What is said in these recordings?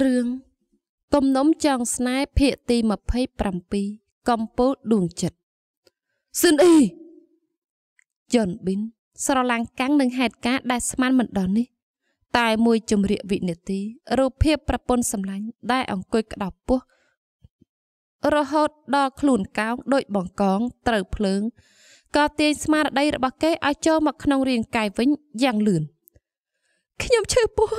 រឿងទំនុំចងស្នេហ៍ភាគទី27កំពូលដួងចិត្តស៊ិនអ៊ីយ៉ុនប៊ីនស្រឡាំងកាំងនឹងហេតុការដែលស្មានមិនដល់នេះ តែមួយជំរាកវិនាទីរូបភាពប្រពន្ធសម្លាញ់ដែលអង្គុយក្តោបពោះរហូតដល់ខ្លួនកោងដូចបង្កង ត្រូវភ្លើងក៏ទាញស្មារតីរបស់គេឲ្យចូលមកក្នុងរាងកាយវិញយ៉ាងលឿនខ្ញុំឈឺពោះ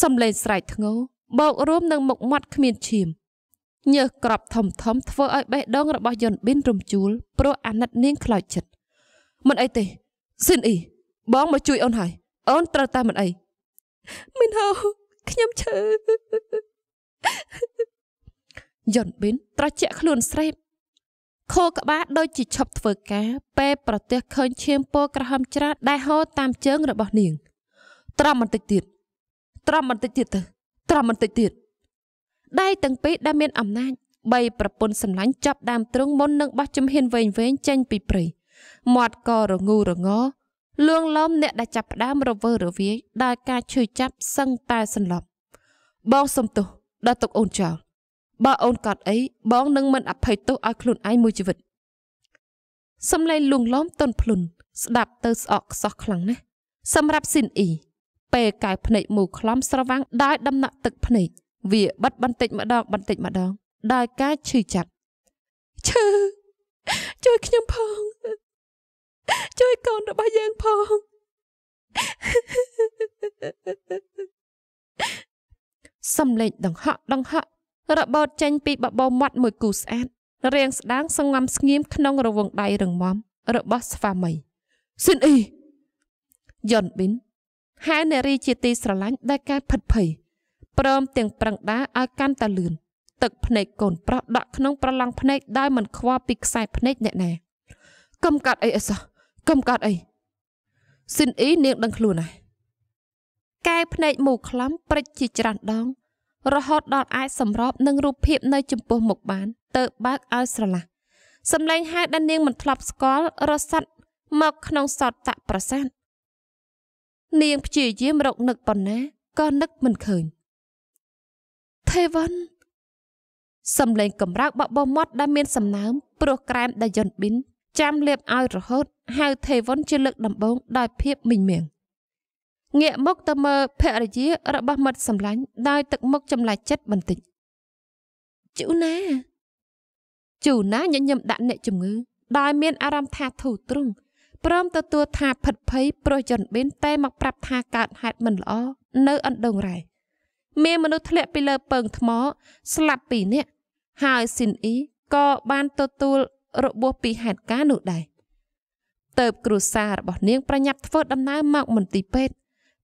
សំឡេងស្រែកធ្ងោបោករួមនឹងមុខមាត់គ្មានឈាមញើសក្របធំធំ ធ្វើឲ្យបេះដូងរបស់យុនប៊ិនរំជួលព្រោះអាណិតនាងខ្លោចចិត្តមិនអីទេស៊ិនអ៊ីបងមកជួយអូនហើយអូនត្រូវតែមិនអីមិនហៅខ្ញុំឈឺយុនប៊ិនត្រជាក់ខ្លួនស្រេបខោក្បាលដូចជាឈប់ធ្វើការពេលប្រទះឃើញឈាមពណ៌ក្រហមច្រាតដែលហូរតាមជើងរបស់នាងត្រាំបន្តិចទៀតត្រាំបន្តិចទៀតទៅត្រាំបន្តិចទៀតដៃទាំងពីរដែលមានអំណាចបីប្រពន្ធសម្លាញ់ចាប់ដើមទ្រង់មុននឹងបោះជំហានវែងវែងចេញពីព្រៃមាត់ក៏រងូរងោលួងលោមអ្នកដែលចាប់ផ្ដើមរវើរវាយដោយការឈឺចាប់សឹងតែសន្លប់បងសំទោសដល់ទុកអូនចោលបើអូនកត់អីបងនឹងមិនអភ័យទោសឲ្យខ្លួនឯងមួយជីវិតសំឡេងលួងលោមតន់ភ្លុនស្ដាប់ទៅស្អកខ្សោះខ្លាំងណាស់សម្រាប់ស៊ីនអ៊ីពេលកែភ្នែកមូខ្លំស្រវាំងដោយដំណក់ទឹកភ្នែកវាបិទបន្តិចម្ដងបន្តិចម្ដងដោយការឈឺចាប់ឈឺជួយខ្ញុំផងជួយកូនរបស់យើងផងសំលេចដង្ហក់ដង្ហក់របត់ចេញពីបបោមាត់មួយគូស្អាតរាងស្ដាងសងំស្ងៀមក្នុងរវងដៃរងមមរបស់ស្វាមីស៊ិនអ៊ីយ៉ុនប៊ីនហើយនារីជាទីស្រឡាញ់ដែលការផិតភ័យព្រមទាំងប្រឹងដាឲ្យកាន់តែលឿនទឹកភ្នែកកូនប្រុសដក់ក្នុងប្រឡង់ភ្នែកដោយមិនខ្វល់ពីខ្សែភ្នែកអ្នកណាកុំកាត់អីអីសោះកុំកាត់អីស៊ិនអ៊ីនាងដឹងខ្លួនហើយកែភ្នែកមូខ្លំព្រិចជាច្រើនដងរហូតដល់អាចសម្របនឹងរូបភាពនៅចំពោះមុខបានទៅបើកឲ្យស្រឡះសម្លេងហៅដែលនាងមិនធ្លាប់ស្គាល់រសាត់មកក្នុងសតតប្រសាទនាងព្យាយាមរកនឹកប៉ុណ្ណាក៏នឹកមិនឃើញទេវ័នសំឡេងកំរៅបបោមាត់ដែលមាន សំណើមព្រោះក្រែមដែលយន់ប៊ីនចាំលាបឲ្យរហូតហៅទេវុនជាលើកដំបូងដោយភាពមិញមៀងងាកមកទៅមើលភរិយា របស់មិត្តសម្លាញ់ដោយទឹកមុខចម្លែកចិត្តបន្តិចជូណាជូណាញញឹមដាក់អ្នកជំងឺដោយមានអារម្មណ៍ថាធូរទ្រង់ព្រមទទួលថាភិតភ័យប្រុសជនបិនតែមកប្រាប់ថាកើតហេតុមិនល្អនៅអណ្ដូងរ៉ែមានមនុស្សធ្លាក់ពីលើពើងថ្មស្លាប់ពីរនាក់ហើយស៊ិនអ៊ីក៏បានទទួលរបួសពីហេតុការណ៍នោះដែរទៅគ្រួសាររបស់នាងប្រញាប់ធ្វើដំណើរមកមន្ទីរពេទ្យ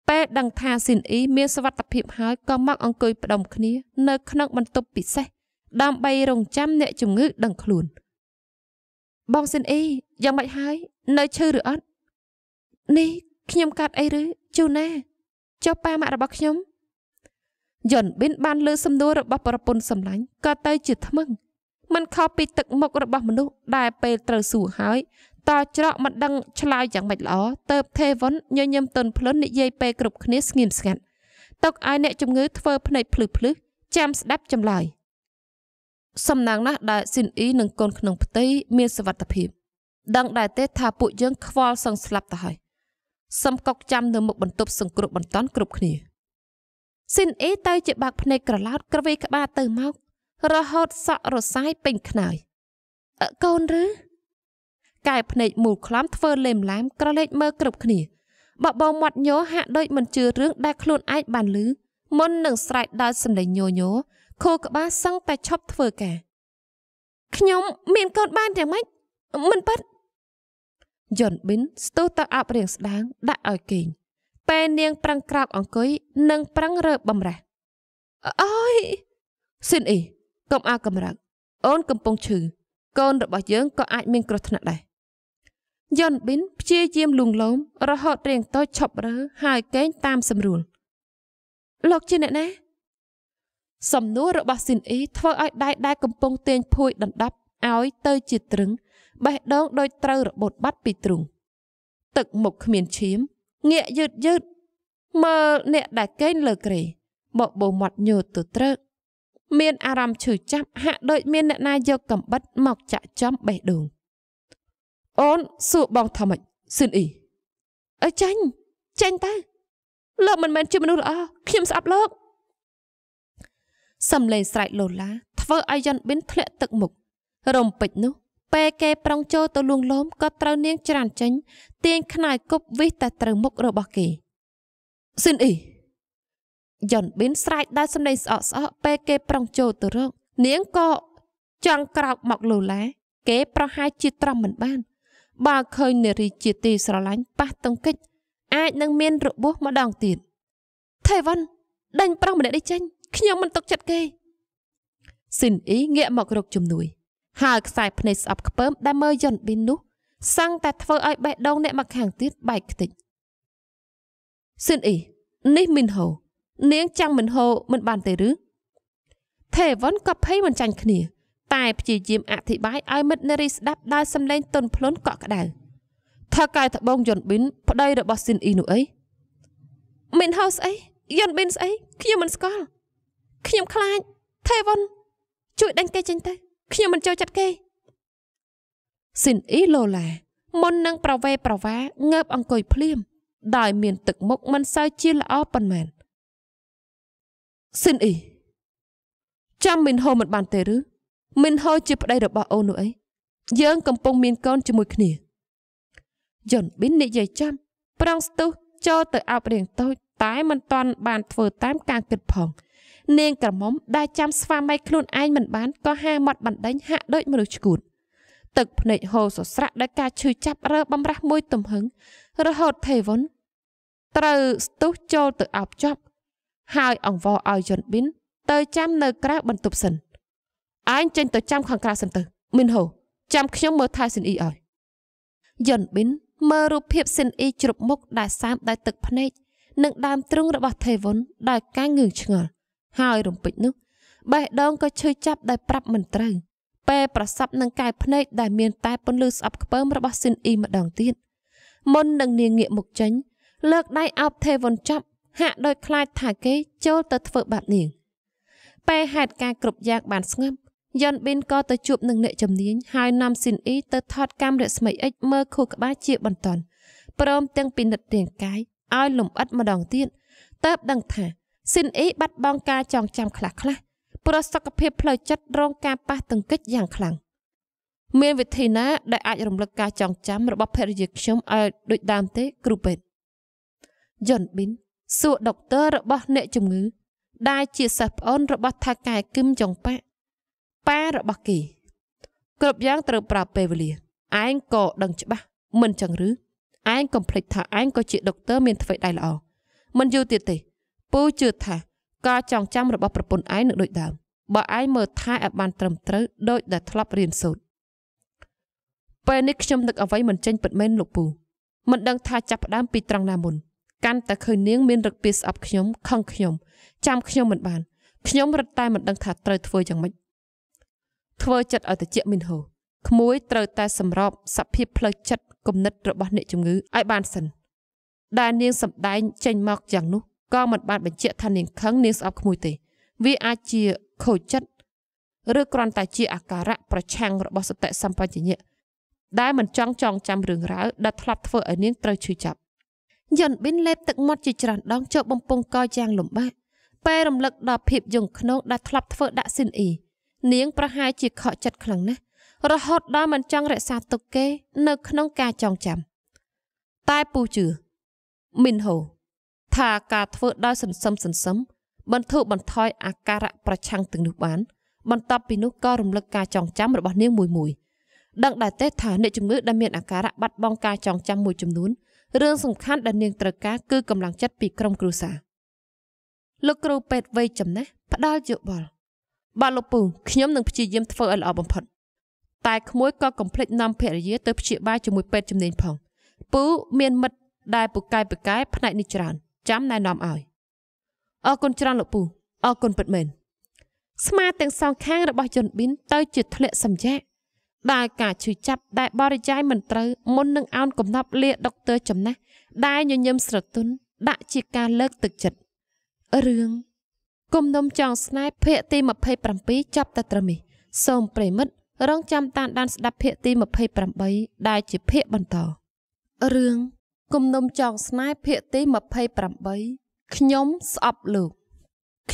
ពេលដឹងថាស៊ិនអ៊ីមានសុវត្ថិភាពហើយក៏មក អង្គុយផ្ដុំគ្នា នៅក្នុងបន្ទប់ពិសេសដើម្បីរងចាំអ្នកជំងឺដឹងខ្លួន។បងស៊ិនអ៊ីយ៉ាងម៉េចហើយនៅឈឺឬអត់នេះខ្ញុំកាត់អីឬជូណាចុះប៉ាម៉ាក់របស់ខ្ញុំយ៉ុនប៊ិនបានលើសំណួររបស់ប្រពន្ធសម្លាញ់ក៏ទៅជាថ្មឹងมันខុសពីទឹកមុខរបស់មនុស្សដែលពេលត្រូវសួរហើយតច្រកមិនដឹងឆ្លើយយ៉ាងម៉េចល្អទៅទេវុនញញឹមទន់ភ្លន់និយាយពេលគ្រប់គ្នាស្ងៀមស្ងាត់ទុកឲ្យអ្នកជំងឺធ្វើភ្នែកភ្លឺភ្លឺចាំស្ដាប់ចម្លើយ។សំណាងណាស់ដែលស៊ីនអ៊ីនិងកូនក្នុងផ្ទៃមានសុវត្ថិភាពដឹងដែរទេថាពួកយើងខ្វល់សឹងស្លាប់ទៅហើយសំកុកចាំនៅមុខបន្ទប់សង្គ្រោះបន្ទាន់គ្រប់គ្នាស៊ីនអ៊ីទៅជាបាក់ភ្នែកក្រឡោតក្រវេក្បាលទៅមករហូតសក់រសាយពេញខ្នើយកូនឬកែភ្នែកមូលក្លាំធ្វើលេមឡាមក្រឡេកមើលគ្រប់គ្នាបបោមាត់ញោហាក់ដូចមិនជឿរឿងដែលខ្លួនឯងបានឮមុននឹងស្រែកដោយសម្លេងញោញោខួរក្បាលសឹងតែឈប់ធ្វើការខ្ញុំមានកូនបានយ៉ាងម៉េចមិនប៉ិតយន់ប៊ិនស្ទុះទៅអាប់រៀងស្ដាង ដាក់ឲ្យគេងពេលនាងប្រឹងក្រោកអង្គុយនិងប្រឹងរើបំរះអើយស៊ីនអ៊ីកុំអាកំរឹកអូន កំពុងឈឺកូនរបស់យើងក៏អាចមានគ្រោះថ្នាក់ដែរយន់ប៊ិនព្យាយាមលួងលោម រហូតរៀងតូចឈប់រើហើយកេងតាមសម្រួលលោកជាអ្នកណាសំណួររបស់ស៊ីនអ៊ីធ្វើឲ្យដៃដែលកំពុងទាញភួយដណ្ដប់ឲ្យទៅជាទ្រឹងបេះដូងដូចត្រូវរបូតបាត់ពីទ្រូងទឹកមុខគ្មានឈាមងាកយឺតយឺតមើលអ្នកដែលកេងលើក្រេបបោមាត់ញោទៅត្រូវមាន អារម្មណ៍ឈឺចាប់ហាក់ដូចមានអ្នកណាយកកំបិតមកចាក់ចំបេះដូងអូនសួរបងថាម៉េចស៊ិនអ៊ីអើចាញ់ចាញ់តើលោកមិនមែនជាមនុស្សល្អខ្ញុំស្អប់លោកសំឡេងស្រែកលោឡាធ្វើឲ្យយន្តប៊ិនធ្លាក់ទឹកមុខរំពេចនោះពេលគេប្រងចូលទៅលួងលោមក៏ត្រូវនាងច្រានចេញទាញខ្នើយគប់វិសតែត្រូវមុខរបស់គេស៊ិនអ៊ីយន្តប៊ិនស្រែកដោយសំឡេងស្អកស្អកពេលគេប្រងចូលទៅរកនាងក៏ចង់ក្រោកមកលោឡា គេ ប្រហែលជាត្រំមិនបាន បើឃើញនារីជាទីស្រឡាញ់ប៉ះទង្គិច អាចនឹងមានរបួសម្ដងទៀតថេវ៉ាន់ដេញប្រុសម្នាក់នេះចេញខ្ញុំមិនទុកចិត្តគេស៊ិនអ៊ីងាកមករកជំនួយ ហើយខ្សែភ្នែកស្អប់ខ្ពើមដែលមើលយន្តប៊ីននោះសឹងតែធ្វើឲ្យបេះដូងអ្នកមកខាងទៀតបែកខ្ទេចស៊ិនអ៊ីនេះមិនហូ នាងចាំងមិនហូមិនបានទេឬទេវ៉ុនក៏ភ័យមិនចាញ់គ្នា តែព្យាយាមអធិប្បាយឲ្យមិត្តនារីស្ដាប់ដោយសំឡេងទន់ភ្លន់កក់ក្ដៅថាកែត្បូងយន្តប៊ីនប្តីរបស់ស៊ិនអ៊ីនោះអីមិនហូស្អីយន្តប៊ីនស្អីខ្ញុំមិនស្គាល់ខ្ញុំខ្លាចថេវុនជួយដេញគេចេញទៅខ្ញុំមិនចូលចិត្តគេស៊ីនអ៊ីឡូឡាមុននឹង ប្រវេ ប្រវាងើប អង្គុយភ្លាមដោយ មាន ទឹកមុខមិនសូវជាល្អប៉ុន្មានស៊ីនអ៊ីចាំមិនហូមិនបានទេឬមិនហូជាប្តីរបស់អូននោះអីយើង កំពុងមានកូនជាមួយគ្នាយន់ប៊ីននិយាយចាំប្រងស្ទុះចូលទៅអោបរៀងតូចតែមិនទាន់បានធ្វើតាមការគិតផង។នាងក្រមុំដែលចាំស្វាមីខ្លួនឯងមិនបានក៏ហាមាត់បណ្ដេញហាក់ដូចមនុស្សឈួតទឹកភ្នែកហូរសស្រាក់ដោយការឈឺចាប់រើបំរះមួយទំហឹងរហូតទេវុនត្រូវស្ទុះចូលទៅអោបជាប់ហើយអង្វរឲ្យយន់ប៊ិនទៅចាំនៅក្រៅបន្ទប់សិនឯងចេញ ទៅចាំខាងក្រៅសិនទៅមីនហូ ចាំខ្ញុំមើលថែសិនអ៊ីឲ្យយន់ប៊ិនមើលរូបភាពសិនអ៊ីជ្រប់មុខដែលសាមដោយទឹកភ្នែកនិងដើមទ្រូងរបស់ទេវុនដោយការងឿងឆ្ងល់ហើយរំពេចនោះបេះដូងក៏ឈឺចាប់ដែលប្រាប់មិនត្រូវពេលប្រសពនឹងកាយភ្នែកដែលមានតែពន្លឺស្អប់ខ្ពើមរបស់ស៊ិនអ៊ីម្ដងទៀតមុននឹងនាងងាកមុខចេញ លើកដៃអោបទេវុនចាប់ហាក់ដោយខ្លាចថាគេចូលទៅធ្វើបាបនាងពេលហេតុការគ្រប់យ៉ាងបានស្ងប់យ៉ុនប៊ីនក៏ទៅជួបនឹងអ្នកជំនាញហើយនាំស៊ិនអ៊ីទៅថតកាមរស្មីអិចមើលខួរក្បាលជាបន្តព្រម ទាំងពិនិត្យរាងកាយឲ្យលំអិតម្ដងទៀតតើបដឹងថាស៊ិនអ៊ីបាត់បង់ការចងចាំខ្លះៗព្រោះសុខភាពផ្លូវចិត្តរងការប៉ះទង្គិចយ៉ាងខ្លាំងមានវិធីណាដែលអាចរំលឹកការចងចាំរបស់ភរិយាខ្ញុំឲ្យដូចដើមទេគ្រូពេទ្យយ៉ុនប៊ីនសួរដុកទ័ររបស់អ្នកជំងឺ ដែលជាសិស្សប្អូនរបស់ថៅកែគឹមចុងប៉ាប៉ារបស់គេគ្រប់យ៉ាងត្រូវប្រាប់ពេលវេលាឯងក៏ដឹងច្បាស់មិនចឹងឬឯងកំភ្លេចថាឯងក៏ជាដុកទ័រមានថ្វីដៃល្អមិនយូរទៀតទេពូជឿថាការចងចាំរបស់ប្រពន្ធឯងនឹងដូចដើមបើឯងមើលថែឲ្យបាន ត្រឹមត្រូវដោយដែលធ្លាប់រៀនសូត្រពេលនេះខ្ញុំនឹកអ្វីមិនចេញពិតមែនលោកពូមិនដឹងថាចាប់ផ្ដើមពីត្រង់ណាមុនកាន់តែឃើញនាង មានរឹកពីស្អប់ខ្ញុំខឹងខ្ញុំចាំខ្ញុំមិនបានខ្ញុំរត់តែមិនដឹងថាត្រូវធ្វើយ៉ាងម៉េចធ្វើចិត្តឲ្យតិចមីនហូក្មួយត្រូវតែសម្របសភាពផ្លូវចិត្តគំនិតរបស់អ្នកជំងឺឲ្យបានសិនដែលនាងសម្ដែងចេញមកយ៉ាងនោះក៏មិនបានបញ្ជាក់ថានាងខឹងនាងស្អប់ខ្មួយទេវាអាចជាខូចចិត្តឬគ្រាន់តែជាអាការៈប្រឆាំងរបស់សតិសម្បញ្ញៈដែលមិនចង់ចងចាំរឿងរ៉ាវដែលធ្លាប់ធ្វើឲ្យនាងត្រូវឈឺចាប់យន្តប៊ិនលេបទឹកមាត់ជាច្រើនដងចូលបំពង់កយ៉ាងលំបាកពេលរំលឹកដល់ភាពយងខ្នងដែលធ្លាប់ធ្វើដាក់ស៊ីនអ៊ីនាងប្រហែលជា ខកចិត្តខ្លាំងណាស់រហូតដល់មិនចង់រក្សាទុកគេ នៅ ក្នុងការចងចាំតែពូជឿមីនហូថាការធ្វើដោយសន្សឹមសន្សឹមបន្ធូរបន្ថយអាការៈប្រឆាំងទាំងនោះបានបន្ទាប់ពីនោះក៏រំលឹកការចងចាំរបស់នាងមួយមួយដឹងដែរទេថាអ្នកជំងឺដែលមានអាការៈបាត់បង់ការចងចាំមួយចំនួនរឿងសំខាន់ដែលនាងត្រូវការគឺកម្លាំងចិត្តពីក្រុមគ្រួសារលោកគ្រូពេទ្យវ័យចំណាស់ផ្ដាល់យោបល់បាទលោកពូខ្ញុំនឹងព្យាយាមធ្វើឲ្យល្អបំផុតតែក្មួយក៏កំភ្លេចនាំភរិយាទៅព្យាបាលជាមួយពេទ្យជំនាញផងពូមានមិត្តដែលពូកែពូកែផ្នែកនេះច្រើនចាំណែនាំឲ្យអរគុណច្រើនលោកពូអរគុណពិតមែនស្មាទាំងសងខាងរបស់យុនប៊ីនទៅ ជាធ្លាក់សម្ចាក់ដោយការឈឺចាប់ដែលបរិយាយមិនត្រូវមុននឹងអោនកំណប់លាដុកទ័រចំណាស់ដែលញញឹមស្រទន់ដាក់ជាការលើកទឹកចិត្តរឿងគំនុំចងស្នេហ៍ភាគទី27ចប់តែត្រឹមនេះសូមប្រិមិត្តរងចាំតាមដានស្ដាប់ភាគទី28ដែលជាភាគបន្តរឿងគំនុំចងស្នេហ៍ភាគទី28ខ្ញុំស្អប់លោក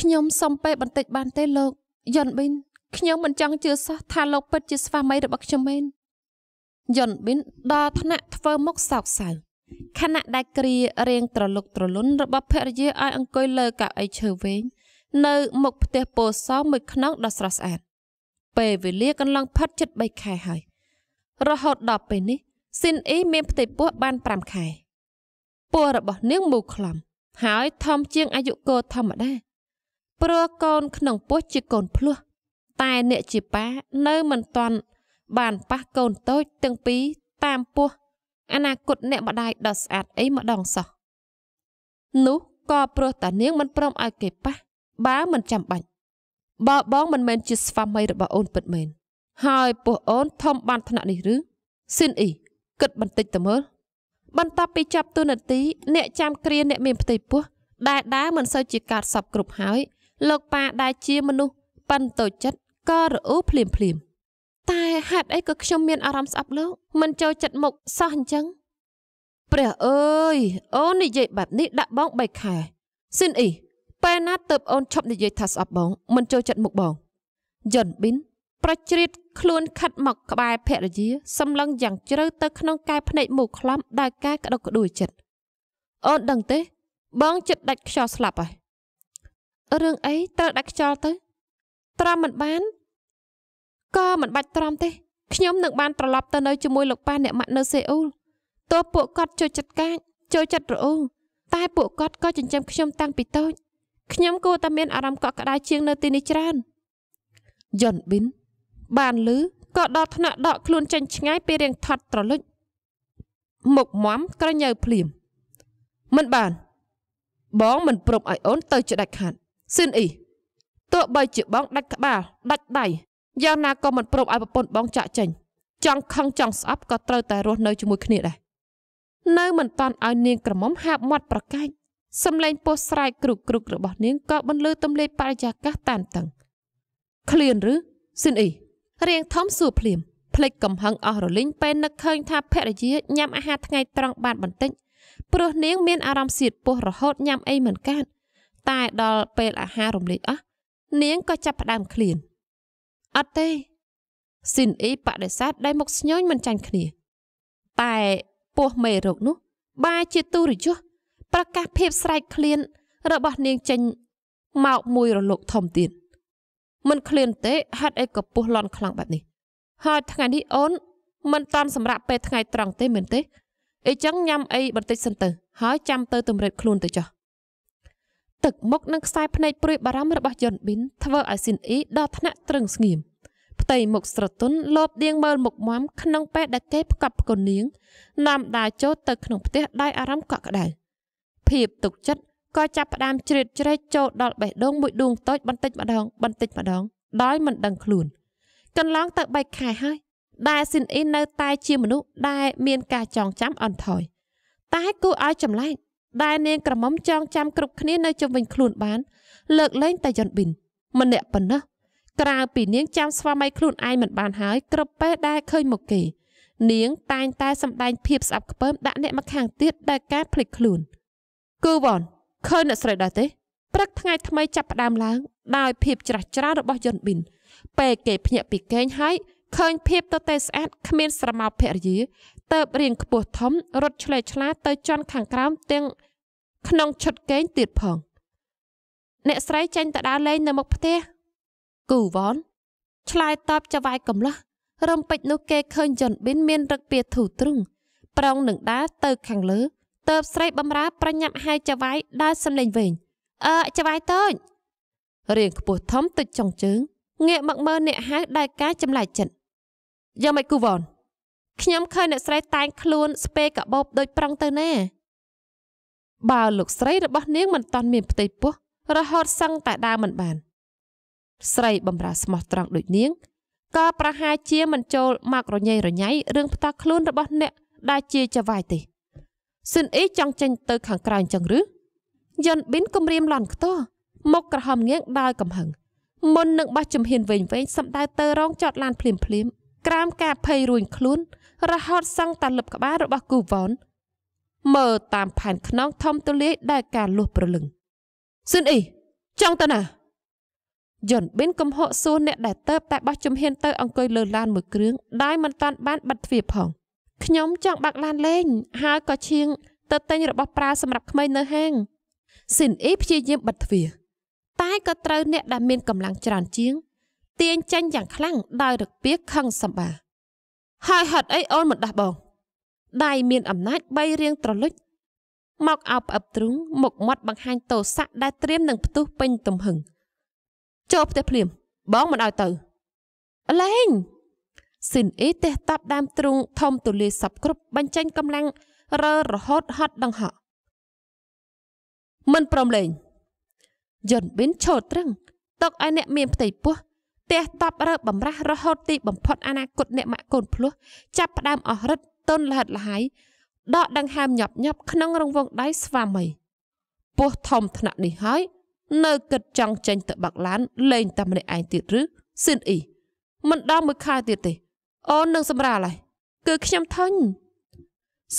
ខ្ញុំសំពេបន្តិចបានទេលោកយ៉ុនប៊ីនខ្ញុំមិនចង់ជឿសោះថាលោកពិតជាស្វាមីរបស់ខ្ញុំមែនយ៉ុនប៊ីនដល់ថ្នាក់ធ្វើមុខសោកសៅខណៈដែលគ្រារៀងត្រលុកត្រលុនរបស់ភរិយាឲ្យអង្គុយលើកៅអីឈើវែងនៅមុខផ្ទះពោធិ៍សោមួយខ្នងដ៏ស្រស់ស្អាតពេលវេលាកន្លងផុតជិត3ខែហើយរហូតដល់ពេលនេះស៊ីនអ៊ីមានផ្ទៃពោះបាន5ខែពណ៌របស់នាងមូខ្លំហើយធំជាងអាយុគោធម្មតាព្រោះកូនក្នុងពោះជាកូនភ្លោះ តែអ្នកជាប៉ានៅមិនទាន់បានប៉ះកូនតូចទាំងពីរតាមពោះអនាគតអ្នកម្ដាយដ៏ស្អាតអីម្ដងសោះនោះក៏ព្រោះតានាងមិនព្រមឲ្យគេប៉ះបើមិនចាំបាច់បើបងមិនមែនជាស្វាមីរបស់អូនពិតមែនហើយពោះអូនធំបានថ្នាក់នេះឬស៊ីនអ៊ីគិតបន្តិចទៅមើលបន្ទាប់ពីចាប់ទូនាទី អ្នកចាំគ្រាអ្នក មានផ្ទៃពោះដែលដែរមិនសូវជាកាត់សពគ្រប់ហើយលោកប៉ាដែលជាមនុស្សប៉ិនតូចចិត្តក៏រអ៊ូភ្លាមភ្លាមតែហេតុអីក៏ខ្ញុំមានអារម្មណ៍ស្អប់លោកមិនចូលចិត្តមុខសោះអញ្ចឹងព្រះអើយអូននិយាយបែបនេះដាក់បង៣ខែស៊ីនអ៊ីពេលណាទៅអូនឈប់និយាយថាស្អប់បងមិនចូលចិត្តមុខបងយុនប៊ីនប្រជ្រៀតខ្លួនខិតមកក្បែរភរិយាសម្លឹងយ៉ាងជ្រៅទៅក្នុងកែភ្នែកមូលខ្លំដោយការក្តុកក្តួលចិត្តអូនដឹងទេបងចិត្តដាច់ខ្យល់ស្លាប់ហើយរឿងអីត្រូវដាច់ខ្យល់ទៅ ត្រាំមិនបានក៏មិនបាច់ត្រាំទេ ខ្ញុំនឹងបានត្រឡប់ទៅនៅជាមួយលោកប៉ាអ្នកម៉ាក់នៅសេអ៊ូលទោះពួកគាត់ចូលចិត្តកាចចូលចិត្តរអ៊ូតែពួកគាត់ក៏ចិញ្ចឹមខ្ញុំតាំងពីតូចខ្ញុំគួរតែមានអារម្មណ៍កក់ក្តៅជាងនៅទីនេះច្រើនយ៉ុនប៊ីនបានលឺក៏ដល់ថ្នាក់ដកខ្លួនចេញឆ្ងាយពីរៀងថត់ត្រលិចមុខមមក្រញើភ្លាម មិនបាន បងមិនព្រមឲ្យអូនទៅជាដាច់ខាតស៊ិនអ៊ីទោះបីជាបងដាច់ក្បាលដាច់ដៃយ៉ាងណាក៏មិនព្រមឲ្យប្រពន្ធបងចាក់ចេញ ចង់ខឹងចង់ស្អប់ក៏ត្រូវតែរស់នៅជាមួយគ្នាដែរនៅមិនតាន់ឲ្យនាងក្រមុំហាបមាត់ប្រកាច់សំឡេងពោះស្រែកគ្រុកគ្រុករបស់នាងក៏បន្លឺទំលេចបរិយាកាសតានតឹងឃ្លានឬស៊ិនអ៊ីរៀងធំសួរភ្លាមភ្លេចកំហឹងអស់រលីងពេលនឹកឃើញថាភរិយាញ៉ាំអាហារថ្ងៃត្រង់បានបន្តិចព្រោះនាងមានអារម្មណ៍សៀតពោះរហូតញ៉ាំអីមិនកើតតែដល់ពេលអាហាររំលេចអស់នាងក៏ចាប់ផ្ដើមឃ្លានអត់ទេស៊ីនអ៊ីបដិសេធដែលមកស្ញយមិនចាញ់គ្នា តែពោះមេរោគនោះ បាជាទូរយុះប្រកាសភាពស្រែកឃ្លានរបស់នាងចេញមកមួយរលកធំទៀត។មិនឃ្លានទេហេតុអីក៏ពុះលន់ខ្លាំងបែបនេះហើយថ្ងៃនេះអូនមិនតាន់សម្រាប់ពេលថ្ងៃត្រង់ទេមែនទេអីចឹងញ៉ាំអីបន្តិចសិនទៅហើយចាំទៅទម្រេចខ្លួនទៅចុះទឹកមុខនិងខ្សែភ្នែកព្រួយបារម្ភរបស់យ៉ុនប៊ីនធ្វើឲ្យស៊ីនអ៊ីដល់ថ្នាក់ត្រឹងស្ងៀមផ្ទៃមុខស្រទន់លបដៀងមើលមុខមមក្នុងពេលដែលគេផ្កប់ផ្គុននាងនាំដាចូលទៅក្នុងផ្ទះដោយអារម្មណ៍កក់ក្ដៅភាពទុកចិត្តក៏ចាប់ផ្ដើមជ្រៀតជ្រែកចូលដល់បេះដូងមួយដួងតូចបន្តិចម្ដង បន្តិចម្ដងដោយមិនដឹងខ្លួនកន្លងទៅ3ខែហើយដែលស៊ីនអ៊ីននៅ តែជាមនុស្សដែលមានការចងចាំអន់ថយ តែគូឲ្យចម្លែកដែលនាងក្រមុំចងចាំគ្រប់គ្នានៅជុំវិញខ្លួន បាន លើកលែងតែយន់ប៊ីនម្នាក់ប៉ុណ្ណោះក្រៅពីនាងចាំស្វាមីខ្លួនឯងមិនបានហើយគ្រប់ពេលដែលឃើញមកគេនាងតែងតែសម្ដែងភាពស្អប់ខ្ពើមដាក់អ្នកមកខាងទៀតដែលការភ្លេចខ្លួនគូវ៉នឃើញអ្នកស្រីដែរទេព្រឹកថ្ងៃថ្មីចាប់ផ្ដើមឡើងដោយភាពច្រាស់ច្រាលរបស់យន្តប៊ីនពេលគេភ្ញាក់ពីគេងហើយឃើញភាពទៅតែស្អាតគ្មានស្រមោលភរិយាតើបរៀងខ្ពស់ធំរត់ឆ្លេឆ្លាទៅជន់ខាងក្រោមទាំងក្នុងឈុតគេងទៀតផងអ្នកស្រីចេញទៅដើរលេងនៅមុខផ្ទះគូវ៉នឆ្លើយតបចវាយកំឡោះរំពេចនោះគេឃើញយន្តប៊ីនមានរឹកពីធូទ្រង់ប្រងនឹងដើរទៅខាងលើទៅស្រីបំរើប្រញាប់ហៅចវាយដើរសំលេងវិញអឺចវាយតូចរៀងខ្ពស់ធំតិចចុងជើងងាកមកមើលអ្នកហៅដែលការចម្លែកចិត្តយ៉ាងម៉េចគូវ៉នខ្ញុំឃើញអ្នកស្រីតែងខ្លួនស្ពេកបោបដូចប្រឹងទៅណាបើលោកស្រីរបស់នាងមិនតន់មានផ្ទៃពោះរហូតសឹងតែដើរមិនបាន ស្រីបំរើស្មោះត្រង់ដូចនាងក៏ប្រហែលជាមិនចូលមករញ៉េរញ៉ៃរឿងផ្ទាល់ខ្លួនរបស់អ្នកដែលជាចវាយទេស៊ុនអ៊ីចង់ចេញទៅ ខាងក្រៅអញ្ចឹងឬយន់ប៊ិនគំរាមឡាន់ខ្ទោមកក្រហមងៀងដើរកំហឹងមុននឹងបោះជំហានវែងវែងសម្ដៅទៅរងចតឡានភ្លាមភ្លាមក្រាមការភ័យរួញខ្លួន រហូតសង់តាលឹបក្បាលរបស់គូវ៉ុនមើលតាមផែនខ្នងធំទូលាយដែលការលួចប្រលឹងស៊ុនអ៊ីចង់ទៅណាយន់ប៊ិនកំហកសួរអ្នកដែលទៅតែបោះជំហានទៅ អង្គុយលើឡានមួយគ្រឿងដែលមិនតាន់បានបិទទ្វារផង។ខ្ញុំចង់បាក់ឡានលេងហើយក៏ឈៀងទៅទិញរបស់ប្រើសម្រាប់ក្មេងនៅហាងស៊ីនអ៊ីព្យាយាមបិទទ្វារតែក៏ត្រូវអ្នកដែលមានកម្លាំងច្រើនជាង ទាញចេញយ៉ាងខ្លាំងដោយរកពីខឹងសម្បា ហើយហត់អីអូនមិនដោះបងដៃមានអំណាច3រៀងត្រលុចមកអោបផ្អឹបទ្រូងមុខមាត់បង្ហាញតោស័កដែលត្រៀមនឹងផ្ទុះពេញទំហឹងចូលផ្ទះភ្លាមបងមិនឲ្យទៅលេងស៊ិនអ៊ីទេះតាប់ដើមទ្រូងធំទូលាយសពគ្រប់បញ្ចេញកម្លាំងរើរហូតហត់ដង្ហក់មិនព្រមលេងយន់ប៊ិនឈរត្រឹងទុកឲ្យអ្នកមានផ្ទៃពោះផ្ទះតប់រើបំរះរហូតទីបំផុតអនាគតអ្នកម៉ាក់កូនភ្លោះចាប់ផ្ដើមអស់រិតទន់លហិតលហាយដកដង្ហើមញាប់ញាប់ក្នុងរង្វង់ដៃស្វាមី ពោះធំថ្នាក់នេះហើយ នៅគិតចង់ចេញទៅបាក់ឡានលេងតែម្នាក់ឯងទៀតឬស៊ិនអ៊ីមិនដល់មួយខែទៀតទេអូននឹងសម្រាលហើយគឺខ្ញុំធុញ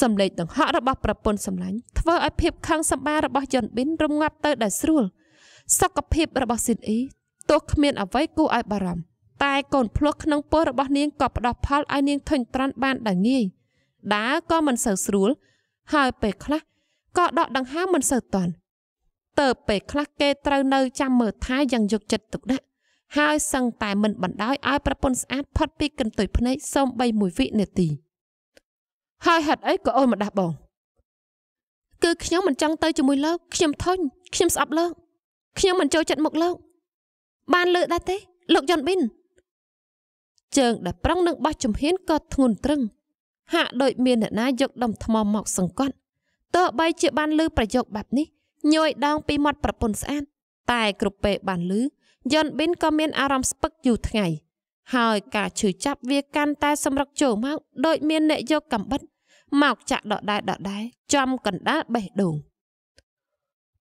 សំឡេងដង្ហក់របស់ប្រពន្ធសម្លាញ់ធ្វើឲ្យភាពខឹងសម្បាររបស់យ៉ុនប៊ិនរងាប់ទៅដោយស្រួលសុខភាពរបស់ស៊ីនអ៊ីទោះគ្មានអ្វីគួរឲ្យបារម្ភតែកូនភ្លោះក្នុងពោះរបស់នាងក៏ផ្ដោះផលឲ្យនាងធុញទ្រាន់បានដល់ងាយដើរក៏មិនសូវស្រួល ហើយពេលខ្លះក៏ដកដង្ហើមមិនសូវតាន់តើពេលខ្លះគេត្រូវនៅចាំមើលថាយ៉ាងយកចិត្តទុកដាក់ហើយសឹងតែមិនបណ្ដោយឲ្យប្រពន្ធស្អាតផុតពីកន្ទុយភ្នែកសូមបីមួយវិនាទីហើយហេតុអីក៏អូនមិនដាស់បង គឺខ្ញុំមិនចង់ទៅជាមួយលោក ខ្ញុំធុញខ្ញុំស្អប់លោកខ្ញុំមិនចូលចិត្តមុខលោកបានលើដែរទេ លោកយ៉ុនប៊ីនជើងដែលប្រឹងនឹងបោះជំហានក៏ធ្ងន់ទ្រឹង ហាក់ដូចមានអ្នកណាយកដុំថ្មមកសង្កត់ទោះបីជាបានលើប្រយោគបែបនេះញយដងពីមាត់ប្រពន្ធស្អាតតែ គ្រប់ពេលបានលើយ៉ុនប៊ិនក៏មានអារម្មណ៍ស្ពឹកយូរថ្ងៃហើយការឈឺចាប់វាកាន់តែសម្រឹកចូលមកដោយមានអ្នកយកកំបិតមកចាក់ដដែលដដែលចំកណ្ដាលបេះដូង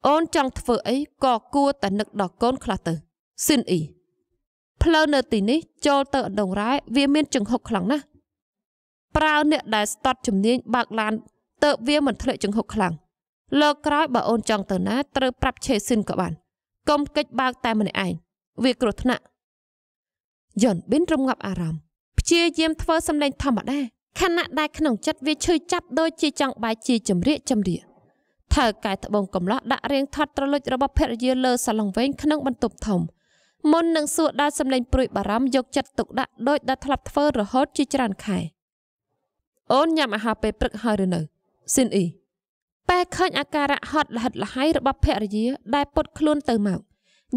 អូនចង់ធ្វើអីក៏គួរតែនឹកដល់កូនខ្លះទៅស៊ិនអ៊ីផ្លូវនៅទីនេះចូលទៅអណ្ដងរ៉ែវាមានចង្ហុកខ្លាំងណាស់ប្រើអ្នកដែលស្ទាត់ជំនាញបើកឡានទៅវាមិនធ្លាក់ចង្ហុកខ្លាំងលើក្រោយបើអូនចង់ទៅណាត្រូវប្រាប់ឆេស៊ិនក៏បានកុំគិតបើកតែម្នាក់ឯងវាគ្រោះថ្នាក់យ៉នប៊ិនរងាប់អារម្មណ៍ព្យាយាមធ្វើសម្លេងធម្មតាខណៈដែលក្នុងចិត្តវាឈឺចាប់ដូចជាចង់បែកជាចម្រៀកចម្រៀកថើកែត្បូងកំឡោះដាក់រៀងថត់ត្រលុចរបស់ភរិយាលើសាឡុងវែងក្នុងបន្ទប់ធំមុននឹងសួរដល់សម្លេងព្រួយបារម្ភយកចិត្តទុកដាក់ដោយដែលធ្លាប់ធ្វើរហូតជាច្រើនខែអូនញ៉ាំអាហារពេលព្រឹកហើយឬនៅស៊ីនអ៊ីពេលឃើញអាការៈហត់លហិតលហៃរបស់ភរិយាដែលពុត ខ្លួនទៅមក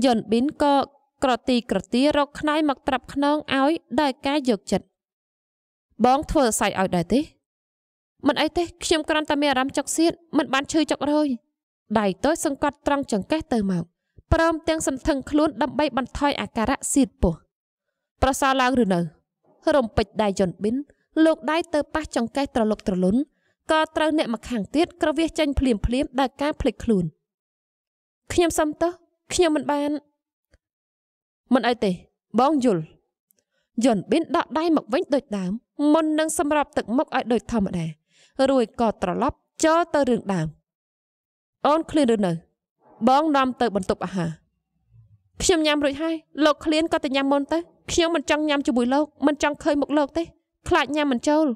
យ៉ុនប៊ីនក៏ក្រទី ក្រទីរកខ្នៃមកត្រាប់ខ្នងឲ្យដោយការយកចិត្តបងធ្វើសរសៃឲ្យដែរទេ មិនអីទេខ្ញុំគ្រាន់តែមានអារម្មណ៍ចុកសៀតមិនបានឈឺចុករយដៃតូចសង្កត់ត្រង់ចង្កេះទៅមកព្រមទាំងសន្ធឹងខ្លួនដើម្បីបន្ថយអាការៈសៀតពោះប្រសើរឡើងឬនៅរំពេចដៃយន្តប៊ិនលោកដៃទៅប៉ះចង្កេះត្រលុកត្រលុនក៏ត្រូវអ្នកមកខាងទៀតក្រវៀសចេញភ្លាមភ្លាមដោយការភ្លេចខ្លួនខ្ញុំសុំទោសខ្ញុំមិនបានមិនអីទេបងយល់យន់ប៊ីនដកដៃមកវិញដូចដើមមុននឹងសម្រាប់ទឹកមុខឲ្យដូចធម្មតារួចក៏ត្រឡប់ចូលទៅរឿងដើមអូនឃ្លានឬនៅបងនាំទៅបន្ទប់អាហារខ្ញុំញ៉ាំរួចហើយលោកឃ្លានក៏ទៅញ៉ាំមុនទៅខ្ញុំមិនចង់ញ៉ាំជាមួយលោកមិនចង់ឃើញមុខលោកទេ ខ្លាចញ៉ាំមិនចូល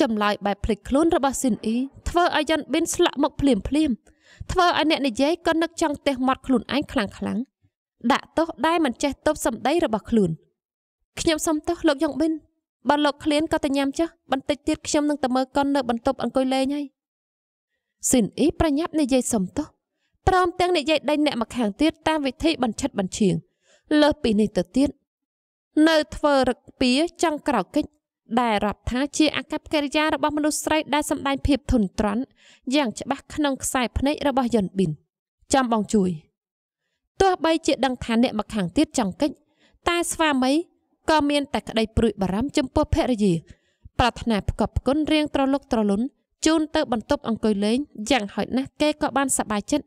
ចម្លើយបែបភ្លេចខ្លួនរបស់ស៊ីនអ៊ីធ្វើឲ្យយន់ប៊ីនស្លាក់មកភ្លាមភ្លាមធ្វើឲ្យអ្នកនិយាយក៏នឹកចង់ទះមាត់ខ្លួនឯងខ្លាំងខ្លាំងដាក់ទោសដែលមិនចេះទប់សម្ដីរបស់ខ្លួនខ្ញុំសុំទោសលោកយ៉ងប៊ិនបើលោកឃ្លានក៏ទៅញ៉ាំចុះបន្តិចទៀតខ្ញុំនឹងទៅមើលកុននៅបន្ទប់អង្គុយលេងហើយស៊ីនអ៊ីប្រញាប់និយាយសុំទោសព្រមទាំងនិយាយដេញអ្នកមកខាងទៀតតាមវិធីបញ្ឆិតបញ្ឈៀងលើសពីនេះទៅទៀតនៅធ្វើរឹកពីចង់ក្រោកកិច្ចដែលរាប់ថា ជាអកប្បកិរិយារបស់មនុស្សស្រីដែលសម្ដែងភាពធន់ទ្រាំយ៉ាងច្បាស់ក្នុងខ្សែភ្នែករបស់យិនប៊ីនចាំបងជួយទោះបីជាដឹងថាអ្នកមកខាងទៀតចង់កិច្ចតែស្វាមីក៏មានតែក្តីព្រួយបារម្ភចំពោះភរិយាប្រាថ្នាផ្គប់ផ្គុនរៀងត្រលុកត្រលុនជូនទៅបន្ទប់អង្គុយលេងយ៉ាងហោចណាស់គេក៏បានសប្បាយចិត្ត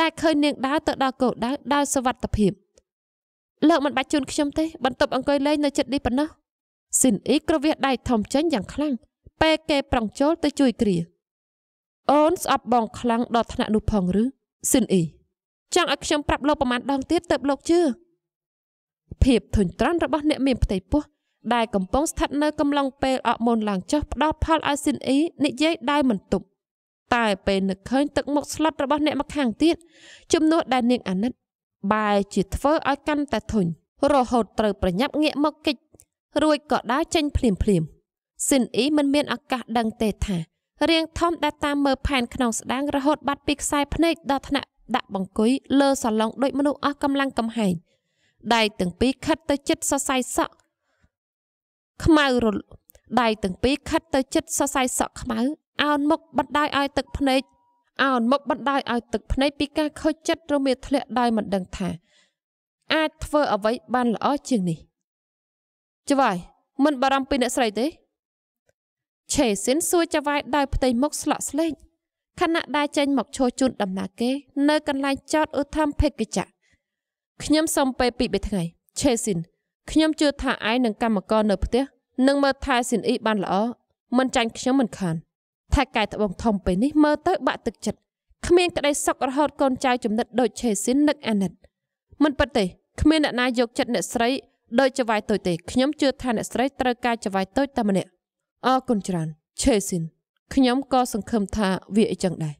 ដែលឃើញនាងដើរទៅដល់កោដៅដោយសវត្ថភាពលោកមិនបាច់ជូនខ្ញុំទេបន្ទប់អង្គុយលេងនៅចិត្តនេះប៉ុណ្ណោះស៊ីនអ៊ីក្រវះដៃធំចេញយ៉ាងខ្លាំងពេលគេប្រង់ចូលទៅជួយគ្រាអូនស្អប់បងខ្លាំងដល់ថ្នាក់នោះផងឬស៊ីនអ៊ីចង់ឲ្យខ្ញុំប្រាប់លោកប្រមាណដងទៀតទៅលោកជឿភាពធុញទ្រាន់របស់អ្នកមានផ្ទៃពោះ ដែលកំពុងស្ថិតនៅកំឡុងពេលអរម៉ូនឡើងចុះផ្ដោតផលឲ្យស៊ីនអ៊ីនិយាយដោយមិនទប់តែពេលនឹកឃើញទឹកមុខស្លុតរបស់អ្នកមកខាងទៀតជំនួសដែលនាងអាណិត បែរជាធ្វើឲ្យកាន់តែធុញរហូតត្រូវប្រញាប់ងាកមកគិចរួចក៏ដើរចេញភ្លាមភ្លាមស៊ីនអ៊ីមិនមានឱកាសដឹងទេថារៀងធំដែលតាមមើលផែនក្នុងស្ដាងរហូតបាត់ពីខ្សែភ្នែកដល់ថ្នាក់ដាក់បង្គុយលើសាឡុងដូចមនុស្សអស់កម្លាំងកំហែងដៃទាំងពីរខិតទៅចិត្តសរសៃសក់ខ្មៅរលដៃទាំងពីរខិតទៅចិត្តសរសៃសក់ខ្មៅអោនមុខបណ្ដោយឲ្យ ទឹកភ្នែកអោនមុខបណ្ដោយឲ្យទឹកភ្នែកពីការខូចចិត្តរមៀធ្លាក់ដោយមិនដឹងថា អាចធ្វើអ្វីបានល្អជាងនេះច្បាយមិនបារម្ភពីអ្នកស្រីទេឆេសិនសួរចវាយដោយផ្ទៃមុខស្លក់ស្លេកខណៈដែលចេញមកឈោះជូនដំណើរគេ នៅកន្លែងចតឧទ្ធមភេកច្ចៈខ្ញុំសុំពេលពីរបីថ្ងៃឆេស៊ីនខ្ញុំជឿថាឯងនិងកម្មករ នៅផ្ទះនឹងមើលថែស៊ីនអ៊ីបានល្អមិនចាញ់ខ្ញុំមិនខានថែកែត្បូងធំពេលនេះមើលទៅ បាក់ទឹកចិត្តគ្មានក្តីសុខរហូតកូនចៅចំណិតដូចឆេស៊ីននឹកអាណិត មិនប៉ិតទេគ្មានអ្នកណាយកចិត្តអ្នកស្រីដោយចវាយតូចទេខ្ញុំជឿថាអ្នកស្រីត្រូវការចវាយតូចតែម្នាក់អរគុណច្រើនឆេស៊ីនខ្ញុំក៏សង្ឃឹមថាវាអីចឹងដែរ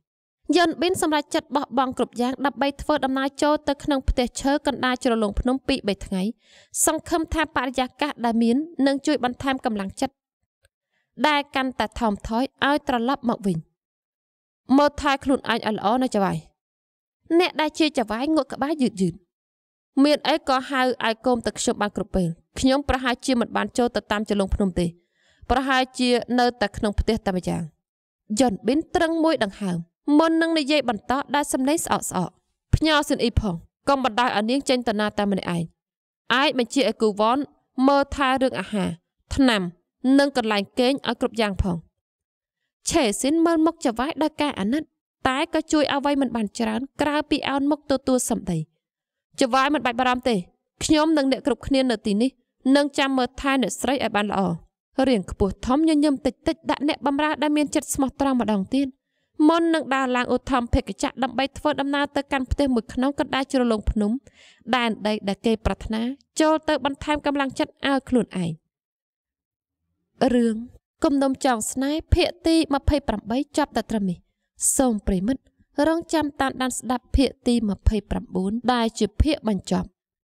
យិនប៊ីនសម្រេចចិត្តបោះបង់គ្រប់យ៉ាងដើម្បីធ្វើដំណើរចូលទៅក្នុងផ្ទះឈើកណ្ដាលជ្រលងភ្នំ២៣ថ្ងៃសង្ឃឹមថាបរិយាកាសដែលមាននឹងជួយបន្ថែមកម្លាំងចិត្តដែលកាន់តែថមថយឲ្យត្រឡប់មកវិញមើលថែខ្លួនឯងឲ្យល្អណាចវាយអ្នកដែលជាចវាយងក់ក្បាលយឺតយឺតមានអីក៏ហៅឲ្យកូមទៅខ្ញុំបានគ្រប់ពេលខ្ញុំប្រហែលជាមិនបានចូលទៅតាមជ្រលងភ្នំទេប្រហែលជានៅតែក្នុងផ្ទះតែម្យ៉ាងយន់ប៊ិនត្រឹងមួយដង្ហើមមុននឹងនិយាយបន្តដោយសម្លេងស្អកស្អកផ្ញើសិនអ៊ីផងកុំបណ្ដោយឲ្យនាងចេញតាណាតែម្នាក់ឯងអាចបញ្ជាឲ្យគូវ៉នមើលថែរឿងអាហារថ្នាំ និងកន្លែងគេងឲ្យគ្រប់យ៉ាងផងឆេស៊ីនមើលមុខចវាយដោយការអាណិត តែក៏ជួយអ្វីមិនបានច្រើន ក្រៅពីអោនមុខទទួលសម្ដីចវាយមិនបាច់បារម្ភទេខ្ញុំនិងអ្នកគ្រប់គ្នានៅទីនេះនឹងចាំមើលថែអ្នកស្រីឲ្យបានល្អរៀងខ្ពស់ធំញញឹមតិចតិចដាក់អ្នកបម្រើដែលមានចិត្តស្មោះត្រង់ម្ដងទៀតមុននឹងដើរឡើងឧត្តមភេកចៈដើម្បី ធ្វើដំណើរទៅកាន់ផ្ទះមួយក្នុងកណ្ដាលជ្រលងភ្នំដែនដីដែលគេ ប្រាថ្នាចូលទៅ បន្ថែមកម្លាំងចិត្តឲ្យខ្លួនឯងរឿងគំនុំចងស្នេហ៍ភាគទី28ចប់តែត្រឹមនេះសូមប្រិមិត្តរងចាំតាមដាន ស្ដាប់ភាគទី29ដែលជាភាគបញ្ចប់